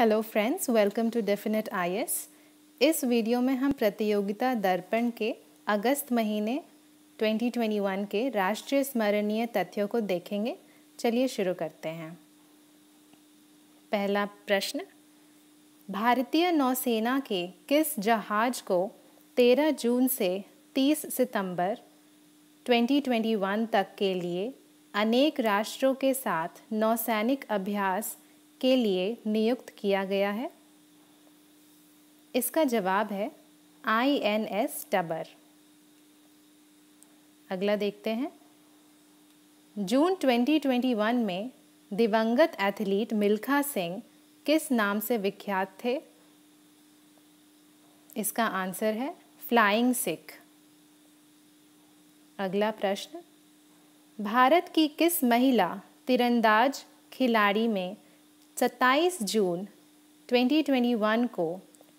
hello friends welcome to definite IAS इस video में हम प्रतियोगिता दर्पण के अगस्त महीने 2021 के राष्ट्रीय स्मरणीय तथ्यों को देखेंगे चलिए शुरू करते हैं पहला प्रश्न भारतीय नौसेना के किस जहाज को 13 जून से 30 सितंबर 2021 तक के लिए अनेक राष्ट्रों के साथ नौसैनिक अभ्यास के लिए नियुक्त किया गया है इसका जवाब है आई एन एस टबर अगला देखते हैं जून 2021 में दिवंगत एथलीट मिल्खा सिंह किस नाम से विख्यात थे इसका आंसर है फ्लाइंग सिख अगला प्रश्न भारत की किस महिला तीरंदाज खिलाड़ी में 27 जून 2021 को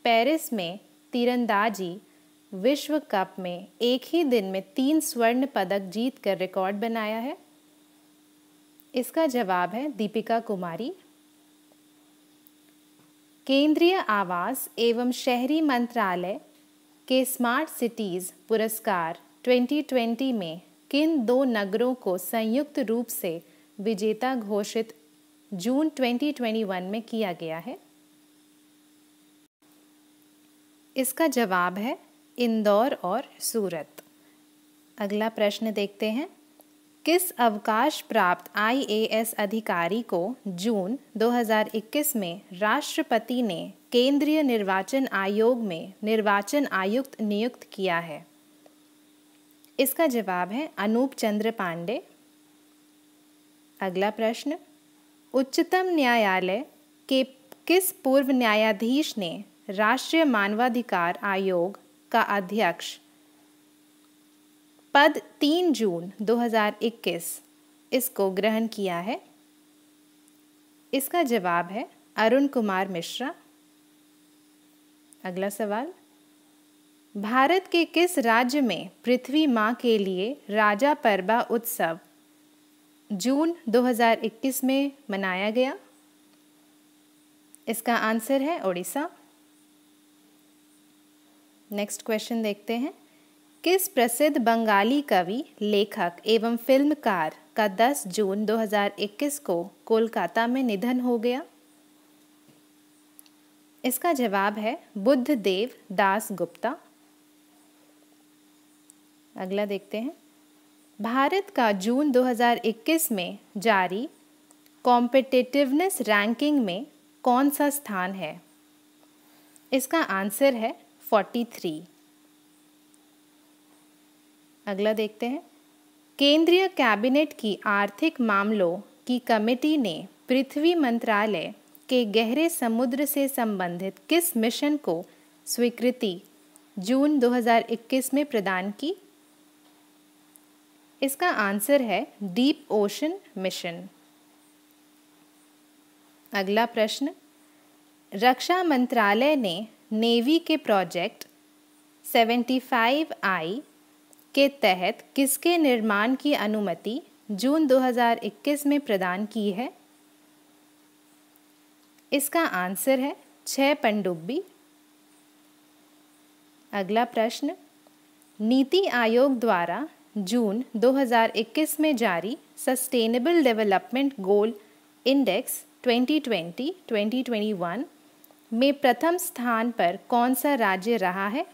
पेरिस में तीरंदाजी विश्व कप में एक ही दिन में तीन स्वर्ण पदक जीतकर रिकॉर्ड बनाया है इसका जवाब है दीपिका कुमारी केंद्रीय आवास एवं शहरी मंत्रालय के स्मार्ट सिटीज़ पुरस्कार 2020 में किन दो नगरों को संयुक्त रूप से विजेता घोषित जून 2021 में किया गया है इसका जवाब है इंदौर और सूरत अगला प्रश्न देखते हैं किस अवकाश प्राप्त आईएएस अधिकारी को जून 2021 में राष्ट्रपति ने केंद्रीय निर्वाचन आयोग में निर्वाचन आयुक्त नियुक्त किया है इसका जवाब है अनूप चंद्र पांडे अगला प्रश्न उच्चतम न्यायालय के किस पूर्व न्यायाधीश ने राष्ट्रीय मानवाधिकार आयोग का अध्यक्ष पद 3 जून 2021 इसको ग्रहण किया है इसका जवाब है अरुण कुमार मिश्रा अगला सवाल भारत के किस राज्य में पृथ्वी माँ के लिए राजा परबा उत्सव जून 2021 में मनाया गया इसका आंसर है ओडिशा नेक्स्ट क्वेश्चन देखते हैं किस प्रसिद्ध बंगाली कवि लेखक एवं फिल्मकार का 10 जून 2021 को कोलकाता में निधन हो गया इसका जवाब है बुद्ध देव दास गुप्ता अगला देखते हैं भारत का जून 2021 में जारी कॉम्पिटिटिवनेस रैंकिंग में कौन सा स्थान है इसका आंसर है 43 अगला देखते हैं केंद्रीय कैबिनेट की आर्थिक मामलों की कमेटी ने पृथ्वी मंत्रालय के गहरे समुद्र से संबंधित किस मिशन को स्वीकृति जून 2021 में प्रदान की इसका आंसर है डीप ओशन मिशन अगला प्रश्न रक्षा मंत्रालय ने नेवी के प्रोजेक्ट फाइव आई के तहत किसके निर्माण की अनुमति जून 2021 में प्रदान की है इसका आंसर है छः पनडुब्बी अगला प्रश्न नीति आयोग द्वारा जून 2021 में जारी सस्टेनेबल डेवलपमेंट गोल इंडेक्स 2020-2021 में प्रथम स्थान पर कौन सा राज्य रहा है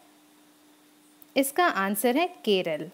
इसका आंसर है केरल